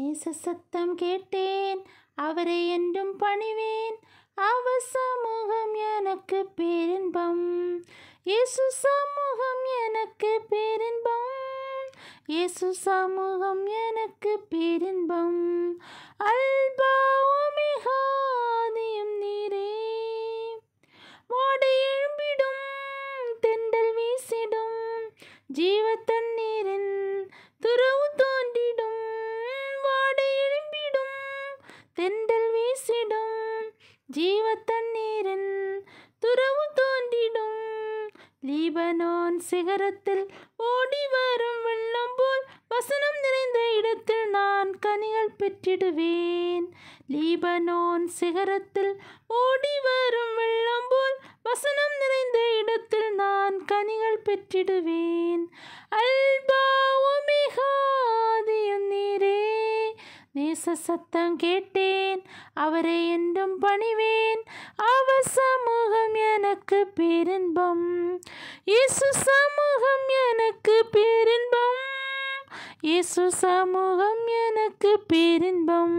நேச சத்தம் கேட்டேன் அவரை என்றும் பணிவேன் அவ சமூகம் எனக்கு பேரின்பம் இயேசு சமூகம் எனக்கு பேரின்பம் இயேசு சமூகம் எனக்கு பேரின்பம் அல்பாவும் நீரே வாடை தெண்டல் வீசிடும் ஜீவத்தன் தெண்டல் வீசிடும் ஜீவ தண்ணீரின் துறவு தோன்றிடும் லீபனோன் சிகரத்தில் ஓடி வரும் வெள்ளம் போல் வசனம் நிறைந்த இடத்தில் நான் கனிகள் பெற்றிடுவேன் லீபனோன் சிகரத்தில் ஓடி வரும் வெள்ளம் போல் வசனம் நிறைந்த இடத்தில் நான் கனிகள் பெற்றிடுவேன் அல்பா ஒமிகா நேச சத்தம் கேட்டேன் அவரை என்றும் பணிவேன் அவ சமூகம் எனக்கு பேரின்பம் இயேசு சமூகம் எனக்கு பேரின்பம் இயேசு சமூகம் எனக்கு பேரின்பம்